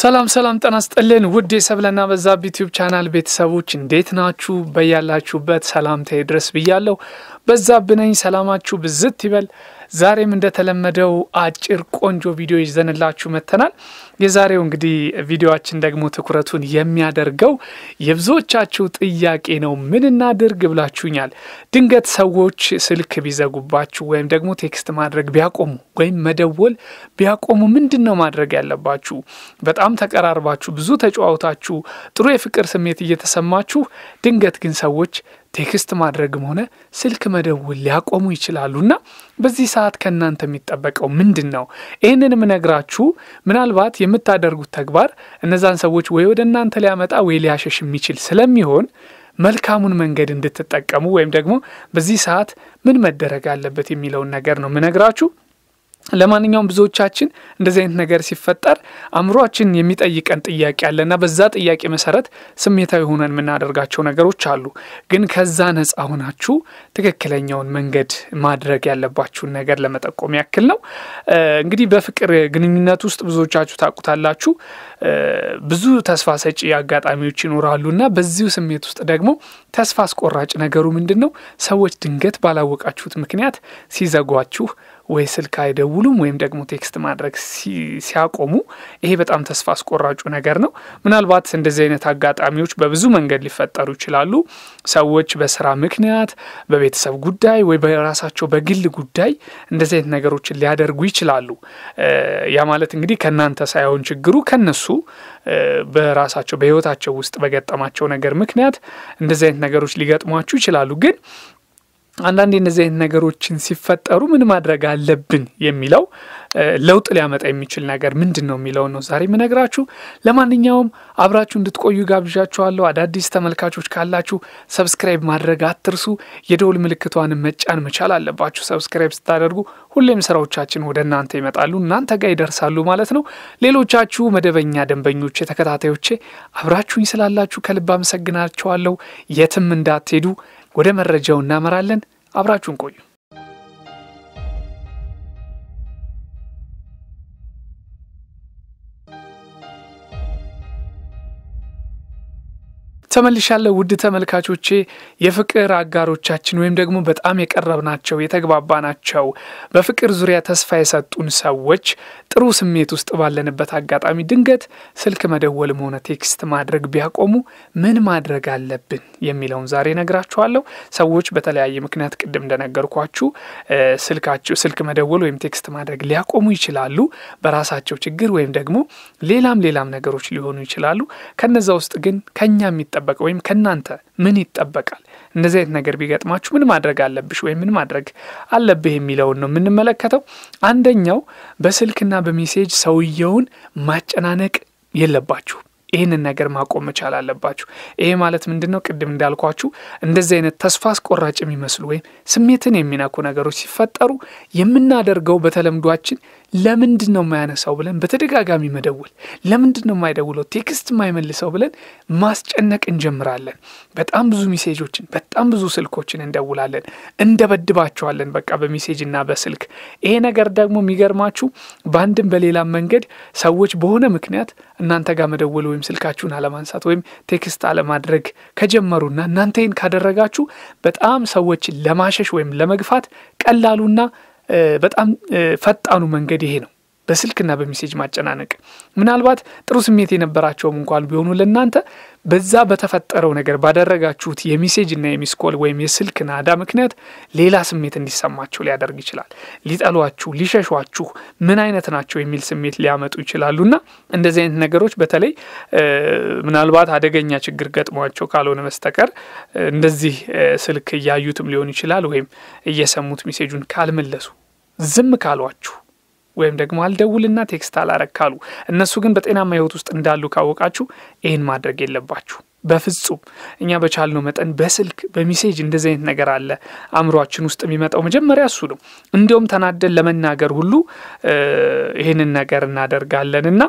ሰላም ሰላም ጤና ይስጥልን ውድ የሰብለና በዛብህ ዩቲዩብ ቻናል ቤተሰቦች እንዴት ናችሁ? በያላችሁበት ሰላምታዬ ድረስ ብያለሁ። በዛብነኝ ሰላማችሁ ብዝት ይበል። ዛሬም እንደተለመደው አጭር ቆንጆ ቪዲዮ ይዘንላችሁ መጥተናል። የዛሬው እንግዲህ ቪዲዮችን ደግሞ ትኩረቱን የሚያደርገው የብዙዎቻችሁ ጥያቄ ነው። ምን እናድርግ ብላችሁኛል። ድንገት ሰዎች ስልክ ቢዘጉባችሁ ወይም ደግሞ ቴክስት ማድረግ ቢያቆሙ ወይም መደወል ቢያቆሙ ምንድን ነው ማድረግ ያለባችሁ? በጣም ተቀራርባችሁ ብዙ ተጨዋውታችሁ ጥሩ የፍቅር ስሜት እየተሰማችሁ ድንገት ግን ሰዎች ቴክስት ማድረግም ሆነ ስልክ መደውል ሊያቆሙ ይችላሉና በዚህ ሰዓት ከእናንተ የሚጠበቀው ምንድን ነው? ይህንን ምነግራችሁ ምናልባት የምታደርጉት ተግባር እነዛን ሰዎች ወይ ወደ እናንተ ሊያመጣ ወይ ሊያሸሽ የሚችል ስለሚሆን መልካሙን መንገድ እንድትጠቀሙ ወይም ደግሞ በዚህ ሰዓት ምን መደረግ አለበት የሚለውን ነገር ነው ምነግራችሁ ለማንኛውም ብዙዎቻችን እንደዚህ አይነት ነገር ሲፈጠር አእምሯችን የሚጠይቀን ጥያቄ አለና በዛ ጥያቄ መሰረት ስሜታዊ ሆነን የምናደርጋቸው ነገሮች አሉ። ግን ከዛ ነፃ ሆናችሁ ትክክለኛውን መንገድ ማድረግ ያለባችሁን ነገር ለመጠቆም ያክል ነው። እንግዲህ በፍቅር ግንኙነት ውስጥ ብዙዎቻችሁ ታውቁታላችሁ። ብዙ ተስፋ ሰጪ አጋጣሚዎች ይኖራሉ እና በዚሁ ስሜት ውስጥ ደግሞ ተስፋ አስቆራጭ ነገሩ ምንድን ነው? ሰዎች ድንገት ባላወቃችሁት ምክንያት ሲዘጓችሁ ወይ ስልክ አይደውሉም ወይም ደግሞ ቴክስት ማድረግ ሲያቆሙ ይሄ በጣም ተስፋ አስቆራጩ ነገር ነው። ምናልባት እንደዚህ አይነት አጋጣሚዎች በብዙ መንገድ ሊፈጠሩ ይችላሉ። ሰዎች በስራ ምክንያት፣ በቤተሰብ ጉዳይ ወይ በራሳቸው በግል ጉዳይ እንደዚህ አይነት ነገሮችን ሊያደርጉ ይችላሉ። ያ ማለት እንግዲህ ከእናንተ ሳይሆን ችግሩ ከነሱ በራሳቸው በህይወታቸው ውስጥ በገጠማቸው ነገር ምክንያት እንደዚህ አይነት ነገሮች ሊገጥሟችሁ ይችላሉ ግን አንዳንድ እነዚህ አይነት ነገሮችን ሲፈጠሩ ምን ማድረግ አለብን የሚለው ለውጥ ሊያመጣ የሚችል ነገር ምንድን ነው የሚለው ነው ዛሬ የምነግራችሁ። ለማንኛውም አብራችሁ እንድትቆዩ ጋብዣችኋለሁ። አዳዲስ ተመልካቾች ካላችሁ ሰብስክራይብ ማድረግ አትርሱ። የደውል ምልክቷን መጫን መቻል አለባችሁ። ሰብስክራይብ ስታደርጉ ሁሌም ስራዎቻችን ወደ እናንተ ይመጣሉ፣ እናንተ ጋር ይደርሳሉ ማለት ነው። ሌሎቻችሁ መደበኛ ደንበኞቼ፣ ተከታታዮቼ አብራችሁኝ ስላላችሁ ከልብ አመሰግናችኋለሁ። የትም እንዳትሄዱ ወደ መረጃው እናመራለን። አብራችሁን ቆዩ። ተመልሻለሁ ውድ ተመልካቾቼ። የፍቅር አጋሮቻችን ወይም ደግሞ በጣም የቀረብናቸው ናቸው። በፍቅር ዙሪያ ተስፋ የሰጡን ሰዎች ጥሩ ስሜት ውስጥ ባለንበት አጋጣሚ ድንገት ስልክ መደወልም ሆነ ቴክስት ማድረግ ቢያቆሙ ምን ማድረግ አለብን የሚለውን ዛሬ ነግራችኋለሁ። ሰዎች በተለያየ ምክንያት ቅድም እንደነገርኳችሁ ስልካቸው ስልክ መደወል ወይም ቴክስት ማድረግ ሊያቆሙ ይችላሉ። በራሳቸው ችግር ወይም ደግሞ ሌላም ሌላም ነገሮች ሊሆኑ ይችላሉ። ከነዛ ውስጥ ግን ከኛ የሚጠ የሚጠበቀው ወይም ከእናንተ ምን ይጠበቃል? እንደዚህ አይነት ነገር ቢገጥማችሁ ምን ማድረግ አለብሽ ወይም ምን ማድረግ አለብህ የሚለውን ነው የምንመለከተው። አንደኛው በስልክና በሜሴጅ ሰውየውን ማጨናነቅ የለባችሁ። ይህንን ነገር ማቆም መቻል አለባችሁ። ይሄ ማለት ምንድን ነው? ቅድም እንዳልኳችሁ እንደዚህ አይነት ተስፋ አስቆራጭ የሚመስሉ ወይም ስሜትን የሚነኩ ነገሮች ሲፈጠሩ የምናደርገው በተለምዷችን ለምንድን ነው የማያነሳው ብለን በተደጋጋሚ መደወል፣ ለምንድን ነው የማይደውለው ቴክስት የማይመልሰው ብለን ማስጨነቅ እንጀምራለን። በጣም ብዙ ሚሴጆችን፣ በጣም ብዙ ስልኮችን እንደውላለን፣ እንደበድባቸዋለን በቃ በሚሴጅ እና በስልክ። ይሄ ነገር ደግሞ የሚገርማችሁ በአንድም በሌላም መንገድ ሰዎች በሆነ ምክንያት እናንተ ጋር መደወል ወይም ስልካችሁን አለማንሳት ወይም ቴክስት አለማድረግ ከጀመሩና እናንተ ይህን ካደረጋችሁ በጣም ሰዎችን ለማሸሽ ወይም ለመግፋት ቀላሉና በጣም ፈጣኑ መንገድ ይሄ ነው። በስልክና በሚሴጅ ማጨናነቅ ምናልባት ጥሩ ስሜት የነበራቸውም እንኳን ቢሆኑ ለእናንተ በዛ በተፈጠረው ነገር ባደረጋችሁት የሚሴጅና የሚስኮል ወይም የስልክ ናዳ ምክንያት ሌላ ስሜት እንዲሰማችሁ ሊያደርግ ይችላል። ሊጠሏችሁ፣ ሊሸሿችሁ ምን አይነት ናቸው የሚል ስሜት ሊያመጡ ና እንደዚህ አይነት ነገሮች በተለይ ምናልባት አደገኛ ችግር ገጥሟቸው ካልሆነ መስተቀር እንደዚህ ስልክ እያዩትም ሊሆን ይችላል ወይም እየሰሙት ሚሴጁን ካልመለሱ ዝም ካሏችሁ ወይም ደግሞ አልደውልና ቴክስት አላረካሉ። እነሱ ግን በጤናማ ህይወት ውስጥ እንዳሉ ካወቃችሁ ይህን ማድረግ የለባችሁ በፍጹም። እኛ በቻልነው መጠን በስልክ በሚሴጅ እንደዚህ አይነት ነገር አለ አእምሯችን ውስጥ የሚመጣው መጀመሪያ እሱ ነው። እንዲሁም ተናደን ለመናገር ሁሉ ይህንን ነገር እናደርጋለን እና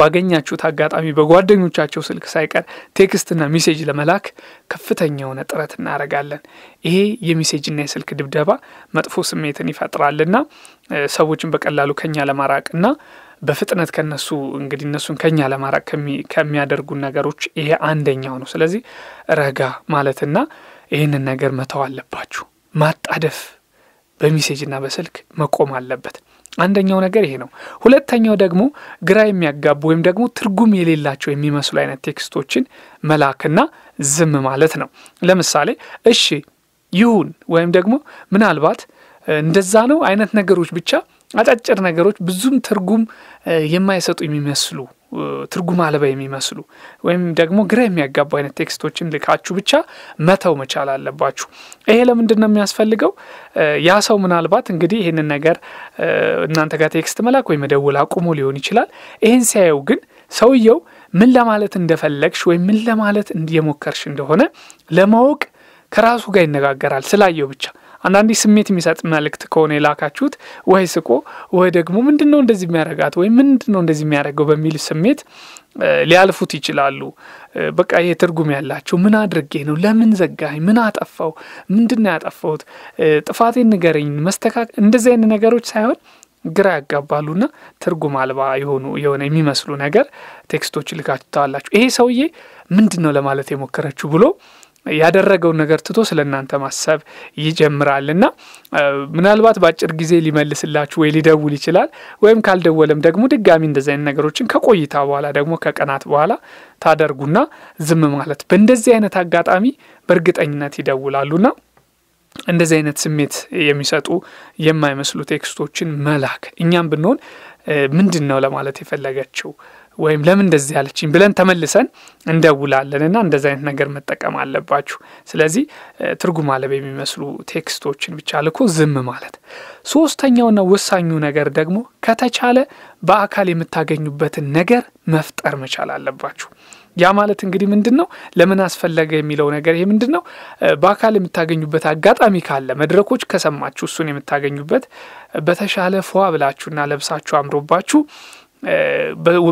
ባገኛችሁት አጋጣሚ በጓደኞቻቸው ስልክ ሳይቀር ቴክስትና ሚሴጅ ለመላክ ከፍተኛ የሆነ ጥረት እናደርጋለን። ይሄ የሚሴጅና የስልክ ድብደባ መጥፎ ስሜትን ይፈጥራልና ሰዎችን በቀላሉ ከኛ ለማራቅና በፍጥነት ከነሱ እንግዲህ እነሱን ከኛ ለማራቅ ከሚያደርጉ ነገሮች ይሄ አንደኛው ነው። ስለዚህ ረጋ ማለትና ይህንን ነገር መተው አለባችሁ። ማጣደፍ በሚሴጅና በስልክ መቆም አለበት። አንደኛው ነገር ይሄ ነው። ሁለተኛው ደግሞ ግራ የሚያጋቡ ወይም ደግሞ ትርጉም የሌላቸው የሚመስሉ አይነት ቴክስቶችን መላክና ዝም ማለት ነው። ለምሳሌ እሺ ይሁን ወይም ደግሞ ምናልባት እንደዛ ነው አይነት ነገሮች ብቻ አጫጭር ነገሮች ብዙም ትርጉም የማይሰጡ የሚመስሉ ትርጉም አልባ የሚመስሉ ወይም ደግሞ ግራ የሚያጋቡ አይነት ቴክስቶችን ልካችሁ ብቻ መተው መቻል አለባችሁ። ይሄ ለምንድን ነው የሚያስፈልገው? ያ ሰው ምናልባት እንግዲህ ይህንን ነገር እናንተ ጋር ቴክስት መላክ ወይም መደወል አቁሞ ሊሆን ይችላል። ይህን ሲያየው ግን ሰውየው ምን ለማለት እንደፈለግሽ ወይም ምን ለማለት እየሞከርሽ እንደሆነ ለማወቅ ከራሱ ጋር ይነጋገራል ስላየው ብቻ አንዳንዴ ስሜት የሚሰጥ መልእክት ከሆነ የላካችሁት ወይ ስቆ ወይ ደግሞ ምንድን ነው እንደዚህ የሚያደርጋት ወይም ምንድን ነው እንደዚህ የሚያደርገው በሚል ስሜት ሊያልፉት ይችላሉ። በቃ ይሄ ትርጉም ያላቸው ምን አድርጌ ነው፣ ለምን ዘጋኝ፣ ምን አጠፋው፣ ምንድን ያጠፋውት ያጠፋሁት፣ ጥፋቴን ንገረኝ፣ መስተካከል እንደዚህ አይነት ነገሮች ሳይሆን ግራ ያጋባሉና ትርጉም አልባ የሆኑ የሆነ የሚመስሉ ነገር ቴክስቶች ልካችኋላችሁ። ይሄ ሰውዬ ምንድን ነው ለማለት የሞከረችው ብሎ ያደረገውን ነገር ትቶ ስለ እናንተ ማሰብ ይጀምራል እና ምናልባት በአጭር ጊዜ ሊመልስላችሁ ወይ ሊደውል ይችላል። ወይም ካልደወለም ደግሞ ድጋሚ እንደዚህ አይነት ነገሮችን ከቆይታ በኋላ ደግሞ ከቀናት በኋላ ታደርጉና ዝም ማለት በእንደዚህ አይነት አጋጣሚ በእርግጠኝነት ይደውላሉና እንደዚህ አይነት ስሜት የሚሰጡ የማይመስሉ ቴክስቶችን መላክ እኛም ብንሆን ምንድን ነው ለማለት የፈለገችው ወይም ለምን እንደዚህ ያለችኝ ብለን ተመልሰን እንደውላለንና እንደዚህ አይነት ነገር መጠቀም አለባችሁ። ስለዚህ ትርጉም አለብ የሚመስሉ ቴክስቶችን ብቻ ልኮ ዝም ማለት። ሶስተኛውና ወሳኙ ነገር ደግሞ ከተቻለ በአካል የምታገኙበትን ነገር መፍጠር መቻል አለባችሁ። ያ ማለት እንግዲህ ምንድን ነው ለምን አስፈለገ የሚለው ነገር ይሄ ምንድን ነው በአካል የምታገኙበት አጋጣሚ ካለ መድረኮች ከሰማችሁ እሱን የምታገኙበት በተሻለ ፏ ብላችሁና ለብሳችሁ አምሮባችሁ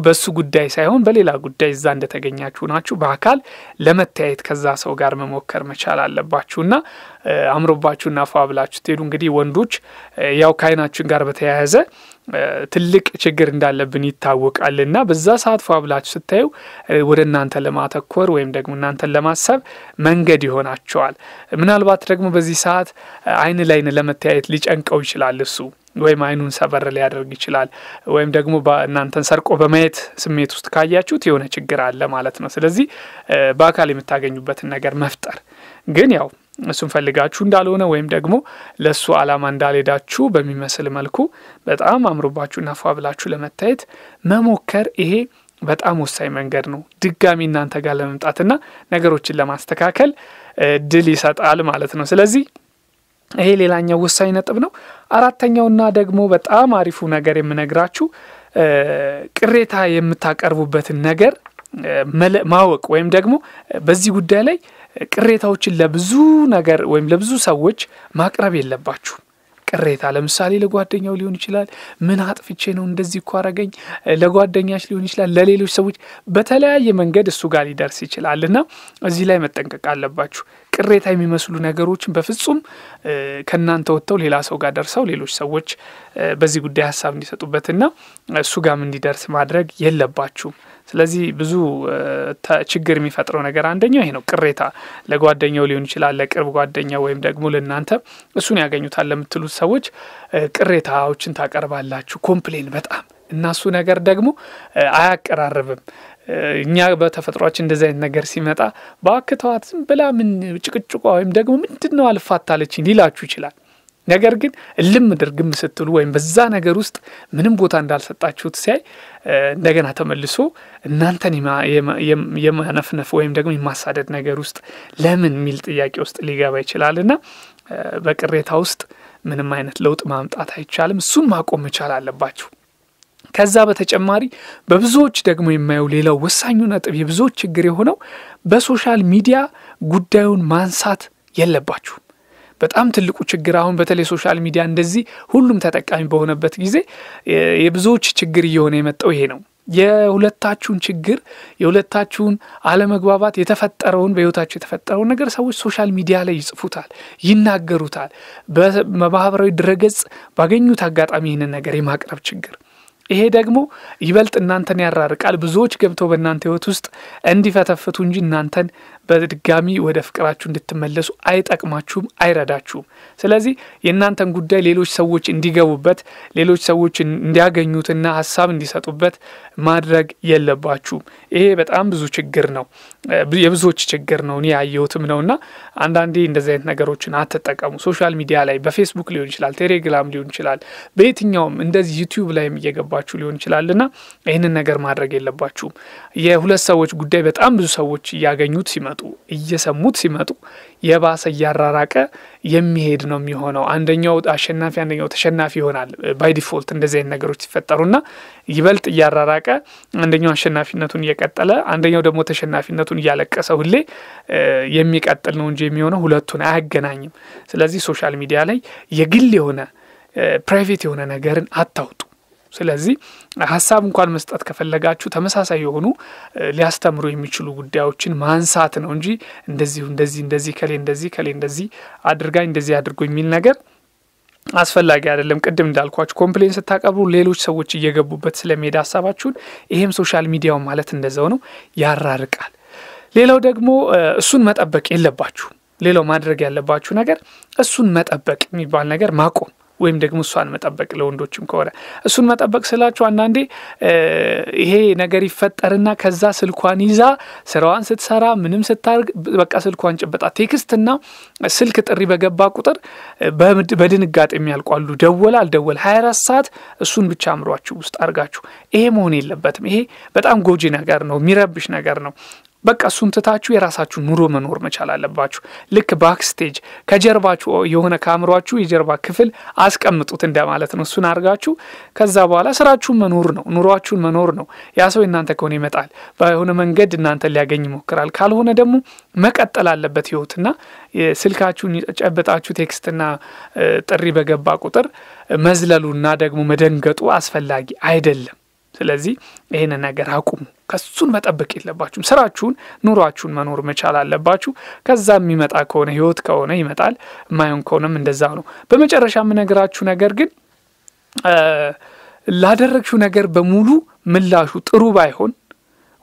በሱ ጉዳይ ሳይሆን በሌላ ጉዳይ እዛ እንደተገኛችሁ ናችሁ በአካል ለመተያየት ከዛ ሰው ጋር መሞከር መቻል አለባችሁና አምሮባችሁና ፏ ብላችሁ ትሄዱ። እንግዲህ ወንዶች ያው ከአይናችን ጋር በተያያዘ ትልቅ ችግር እንዳለብን ይታወቃል እና በዛ ሰዓት ፏ ብላችሁ ስታዩ ወደ እናንተ ለማተኮር ወይም ደግሞ እናንተን ለማሰብ መንገድ ይሆናቸዋል። ምናልባት ደግሞ በዚህ ሰዓት አይን ላይን ለመተያየት ሊጨንቀው ይችላል እሱ ወይም አይኑን ሰበር ሊያደርግ ይችላል። ወይም ደግሞ እናንተን ሰርቆ በማየት ስሜት ውስጥ ካያችሁት የሆነ ችግር አለ ማለት ነው። ስለዚህ በአካል የምታገኙበትን ነገር መፍጠር ግን ያው እሱን ፈልጋችሁ እንዳልሆነ ወይም ደግሞ ለእሱ አላማ እንዳልሄዳችሁ በሚመስል መልኩ በጣም አምሮባችሁና ፏ ብላችሁ ለመታየት መሞከር ይሄ በጣም ወሳኝ መንገድ ነው። ድጋሚ እናንተ ጋር ለመምጣትና ነገሮችን ለማስተካከል ድል ይሰጣል ማለት ነው። ስለዚህ ይሄ ሌላኛው ወሳኝ ነጥብ ነው። አራተኛውና ደግሞ በጣም አሪፉ ነገር የምነግራችሁ ቅሬታ የምታቀርቡበትን ነገር ማወቅ ወይም ደግሞ በዚህ ጉዳይ ላይ ቅሬታዎችን ለብዙ ነገር ወይም ለብዙ ሰዎች ማቅረብ የለባችሁ። ቅሬታ ለምሳሌ ለጓደኛው ሊሆን ይችላል። ምን አጥፍቼ ነው እንደዚህ እኮ አረገኝ? ለጓደኛች ሊሆን ይችላል፣ ለሌሎች ሰዎች በተለያየ መንገድ እሱ ጋር ሊደርስ ይችላል እና እዚህ ላይ መጠንቀቅ አለባችሁ። ቅሬታ የሚመስሉ ነገሮችን በፍጹም ከእናንተ ወጥተው ሌላ ሰው ጋር ደርሰው ሌሎች ሰዎች በዚህ ጉዳይ ሀሳብ እንዲሰጡበትና እሱ ጋም እንዲደርስ ማድረግ የለባችሁም። ስለዚህ ብዙ ችግር የሚፈጥረው ነገር አንደኛው ይሄ ነው፣ ቅሬታ ለጓደኛው ሊሆን ይችላል፣ ለቅርብ ጓደኛው ወይም ደግሞ ለእናንተ እሱን ያገኙታል ለምትሉት ሰዎች ቅሬታዎችን ታቀርባላችሁ። ኮምፕሌን በጣም እናሱ ነገር ደግሞ አያቀራርብም። እኛ በተፈጥሯችን እንደዚህ አይነት ነገር ሲመጣ በአክተዋት ዝም ብላ ምን ጭቅጭቋ ወይም ደግሞ ምንድን ነው አልፋታለችኝ ሊላችሁ ይችላል። ነገር ግን እልም ድርግም ስትሉ ወይም በዛ ነገር ውስጥ ምንም ቦታ እንዳልሰጣችሁት ሲያይ እንደገና ተመልሶ እናንተን የማነፍነፍ ወይም ደግሞ የማሳደድ ነገር ውስጥ ለምን የሚል ጥያቄ ውስጥ ሊገባ ይችላል ና በቅሬታ ውስጥ ምንም አይነት ለውጥ ማምጣት አይቻልም። እሱን ማቆም መቻል አለባችሁ። ከዛ በተጨማሪ በብዙዎች ደግሞ የማየው ሌላው ወሳኙ ነጥብ የብዙዎች ችግር የሆነው በሶሻል ሚዲያ ጉዳዩን ማንሳት የለባችሁም። በጣም ትልቁ ችግር አሁን በተለይ ሶሻል ሚዲያ እንደዚህ ሁሉም ተጠቃሚ በሆነበት ጊዜ የብዙዎች ችግር እየሆነ የመጣው ይሄ ነው። የሁለታችሁን ችግር የሁለታችሁን አለመግባባት የተፈጠረውን በህይወታችሁ የተፈጠረውን ነገር ሰዎች ሶሻል ሚዲያ ላይ ይጽፉታል፣ ይናገሩታል። በማህበራዊ ድረገጽ ባገኙት አጋጣሚ ይህንን ነገር የማቅረብ ችግር ይሄ ደግሞ ይበልጥ እናንተን ያራርቃል። ብዙዎች ገብተው በእናንተ ህይወት ውስጥ እንዲፈተፍቱ እንጂ እናንተን በድጋሚ ወደ ፍቅራችሁ እንድትመለሱ አይጠቅማችሁም፣ አይረዳችሁም። ስለዚህ የእናንተን ጉዳይ ሌሎች ሰዎች እንዲገቡበት፣ ሌሎች ሰዎች እንዲያገኙትና ሀሳብ እንዲሰጡበት ማድረግ የለባችሁም። ይሄ በጣም ብዙ ችግር ነው፣ የብዙዎች ችግር ነው። እኔ ያየሁትም ነው እና አንዳንዴ እንደዚህ አይነት ነገሮችን አትጠቀሙ። ሶሻል ሚዲያ ላይ በፌስቡክ ሊሆን ይችላል፣ ቴሌግራም ሊሆን ይችላል፣ በየትኛውም እንደዚህ ዩቲዩብ ላይም እየገባችሁ ተደርጎባችሁ ሊሆን ና ይህንን ነገር ማድረግ የለባችሁም። የሁለት ሰዎች ጉዳይ በጣም ብዙ ሰዎች እያገኙት ሲመጡ እየሰሙት ሲመጡ የባሰ እያራራቀ የሚሄድ ነው የሚሆነው። አንደኛው አሸናፊ፣ አንደኛው ተሸናፊ ይሆናል። ባይ ዲፎልት እንደዚህ አይነት ነገሮች ና ይበልጥ እያራራቀ አንደኛው አሸናፊነቱን እየቀጠለ አንደኛው ደግሞ ተሸናፊነቱን እያለቀሰ ሁሌ የሚቀጥል ነው እንጂ የሚሆነው ሁለቱን አያገናኝም። ስለዚህ ሶሻል ሚዲያ ላይ የግል የሆነ ፕራይቬት የሆነ ነገርን አታውጡ። ስለዚህ ሀሳብ እንኳን መስጠት ከፈለጋችሁ ተመሳሳይ የሆኑ ሊያስተምሩ የሚችሉ ጉዳዮችን ማንሳት ነው እንጂ እንደዚሁ እንደዚህ እንደዚህ ከሌ እንደዚህ ከሌ እንደዚህ አድርጋኝ እንደዚህ አድርጎ የሚል ነገር አስፈላጊ አይደለም። ቅድም እንዳልኳችሁ ኮምፕሌን ስታቀርቡ ሌሎች ሰዎች እየገቡበት ስለሚሄድ ሀሳባችሁን፣ ይሄም ሶሻል ሚዲያው ማለት እንደዛው ነው፣ ያራርቃል። ሌላው ደግሞ እሱን መጠበቅ የለባችሁ። ሌላው ማድረግ ያለባችሁ ነገር እሱን መጠበቅ የሚባል ነገር ማቆም ወይም ደግሞ እሷን መጠበቅ ለወንዶችም ከሆነ እሱን መጠበቅ ስላችሁ አንዳንዴ ይሄ ነገር ይፈጠርና ከዛ ስልኳን ይዛ ስራዋን ስትሰራ ምንም ስታርግ በቃ ስልኳን ጭበጣ ቴክስትና ስልክ ጥሪ በገባ ቁጥር በድንጋጤ የሚያልቋሉ አልደወል አልደወለ አራት ሰዓት እሱን ብቻ አምሯችሁ ውስጥ አድርጋችሁ ይሄ መሆን የለበትም። ይሄ በጣም ጎጂ ነገር ነው፣ የሚረብሽ ነገር ነው። በቃ እሱን ትታችሁ የራሳችሁ ኑሮ መኖር መቻል አለባችሁ። ልክ ባክስቴጅ ከጀርባችሁ የሆነ ከአእምሯችሁ የጀርባ ክፍል አስቀምጡት እንደማለት ነው። እሱን አድርጋችሁ ከዛ በኋላ ስራችሁን መኖር ነው፣ ኑሯችሁን መኖር ነው። ያ ሰው እናንተ ከሆነ ይመጣል፣ በሆነ መንገድ እናንተ ሊያገኝ ይሞክራል። ካልሆነ ደግሞ መቀጠል አለበት ህይወትና ስልካችሁን ጨብጣችሁ ቴክስትና ጥሪ በገባ ቁጥር መዝለሉና ደግሞ መደንገጡ አስፈላጊ አይደለም። ስለዚህ ይህን ነገር አቁሙ። ከሱን መጠበቅ የለባችሁም። ስራችሁን፣ ኑሯችሁን መኖር መቻል አለባችሁ። ከዛ የሚመጣ ከሆነ ህይወት ከሆነ ይመጣል፣ የማይሆን ከሆነም እንደዛ ነው። በመጨረሻ የምነግራችሁ ነገር ግን ላደረግሹ ነገር በሙሉ ምላሹ ጥሩ ባይሆን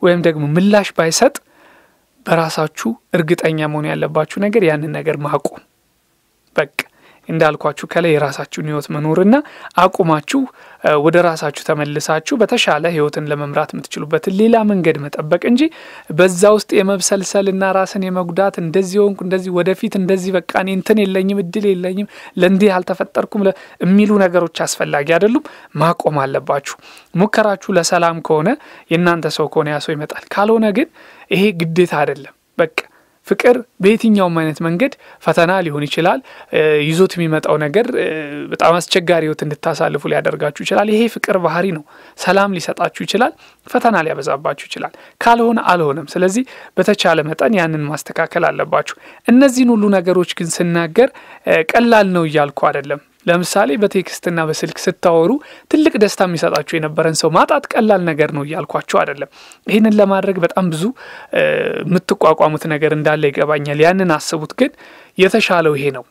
ወይም ደግሞ ምላሽ ባይሰጥ በራሳችሁ እርግጠኛ መሆን ያለባችሁ ነገር ያንን ነገር ማቆም በቃ እንዳልኳችሁ ከላይ የራሳችሁን ህይወት መኖርና አቁማችሁ ወደ ራሳችሁ ተመልሳችሁ በተሻለ ህይወትን ለመምራት የምትችሉበትን ሌላ መንገድ መጠበቅ እንጂ በዛ ውስጥ የመብሰልሰልና ራስን የመጉዳት እንደዚህ ሆንኩ፣ እንደዚህ ወደፊት፣ እንደዚህ በቃ እኔ እንትን የለኝም፣ እድል የለኝም፣ ለእንዲህ አልተፈጠርኩም የሚሉ ነገሮች አስፈላጊ አይደሉም። ማቆም አለባችሁ። ሙከራችሁ ለሰላም ከሆነ የእናንተ ሰው ከሆነ ያ ሰው ይመጣል። ካልሆነ ግን ይሄ ግዴታ አይደለም። በቃ ፍቅር በየትኛውም አይነት መንገድ ፈተና ሊሆን ይችላል። ይዞት የሚመጣው ነገር በጣም አስቸጋሪ ህይወት እንድታሳልፉ ሊያደርጋችሁ ይችላል። ይሄ ፍቅር ባህሪ ነው። ሰላም ሊሰጣችሁ ይችላል፣ ፈተና ሊያበዛባችሁ ይችላል። ካልሆነ አልሆነም። ስለዚህ በተቻለ መጠን ያንን ማስተካከል አለባችሁ። እነዚህን ሁሉ ነገሮች ግን ስናገር ቀላል ነው እያልኩ አይደለም። ለምሳሌ በቴክስትና በስልክ ስታወሩ ትልቅ ደስታ የሚሰጣችሁ የነበረን ሰው ማጣት ቀላል ነገር ነው እያልኳቸው አይደለም። ይህንን ለማድረግ በጣም ብዙ የምትቋቋሙት ነገር እንዳለ ይገባኛል። ያንን አስቡት። ግን የተሻለው ይሄ ነው።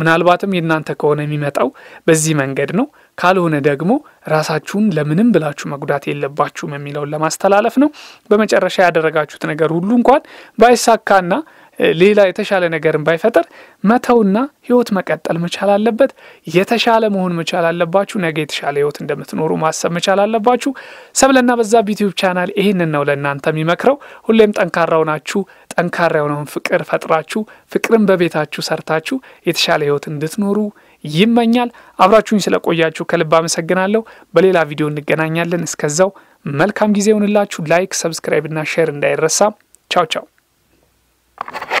ምናልባትም የእናንተ ከሆነ የሚመጣው በዚህ መንገድ ነው። ካልሆነ ደግሞ ራሳችሁን ለምንም ብላችሁ መጉዳት የለባችሁም የሚለውን ለማስተላለፍ ነው። በመጨረሻ ያደረጋችሁት ነገር ሁሉ እንኳን ባይሳካና ሌላ የተሻለ ነገርን ባይፈጠር መተውና ህይወት መቀጠል መቻል አለበት። የተሻለ መሆን መቻል አለባችሁ። ነገ የተሻለ ህይወት እንደምትኖሩ ማሰብ መቻል አለባችሁ። ሰብለና በዛብህ ዩቲዩብ ቻናል ይህንን ነው ለእናንተ የሚመክረው። ሁሌም ጠንካራው ናችሁ። ጠንካራ የሆነውን ፍቅር ፈጥራችሁ ፍቅርን በቤታችሁ ሰርታችሁ የተሻለ ህይወት እንድትኖሩ ይመኛል። አብራችሁኝ ስለቆያችሁ ከልብ አመሰግናለሁ። በሌላ ቪዲዮ እንገናኛለን። እስከዛው መልካም ጊዜ ሆንላችሁ ላይክ፣ ሰብስክራይብ እና ሼር እንዳይረሳ። ቻው ቻው። Thank you.